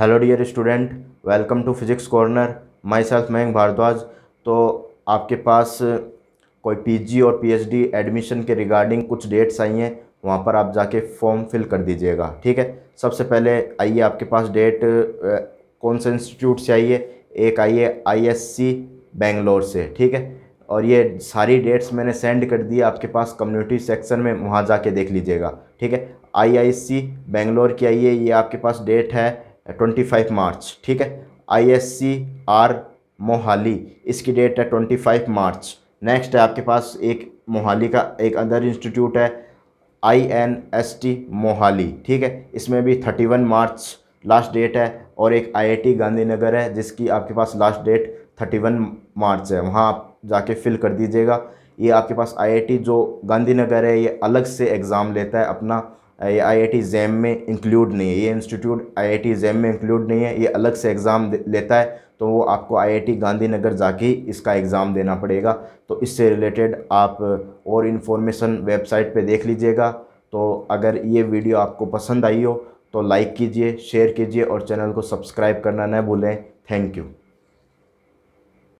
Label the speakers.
Speaker 1: hello dear student welcome to physics corner myself मैंग भारद्वाज तो आपके पास कोई पीजी और पीएचडी एडमिशन के रिगार्डिंग कुछ डेट्स आई हैं वहाँ पर आप जाके फॉर्म फिल कर दीजिएगा ठीक है सबसे पहले आइए आपके पास डेट कौन से इंस्टीट्यूट से आइए एक आई आईएससी बेंगलोर से ठीक है और ये सारी डेट्स मैंने सेंड कर दी आपके पास कम्युनिटी सेक्शन में वहाँ जाके देख लीजिएगा ठीक है आईआईसी बेंगलोर की आइए ये आपके पास डेट है ट्वेंटी फाइव मार्च ठीक है I S C R Mohali इसकी डेट है ट्वेंटी फाइव मार्च नेक्स्ट है आपके पास एक मोहाली का एक अदर इंस्टीट्यूट है I N S T Mohali ठीक है इसमें भी thirty one March last date है और एक आईआईटी गांधीनगर है जिसकी आपके पास last date thirty one March है वहाँ आप जाके फिल कर दीजिएगा ये आपके पास आईआईटी जो गांधीनगर है ये अलग से एग्ज़ाम लेता है अपना आई आई टी जैम में इंक्लूड नहीं है ये institute I I T JAM में इंक्लूड नहीं है ये अलग से एग्ज़ाम लेता है तो वो आपको आई आई टी गांधीनगर जाके ही इसका एग्ज़ाम देना पड़ेगा तो इससे रिलेटेड आप और इन्फॉर्मेशन वेबसाइट पे देख लीजिएगा तो अगर ये वीडियो आपको पसंद आई हो तो लाइक कीजिए शेयर कीजिए और चैनल को सब्सक्राइब करना न भूलें थैंक यू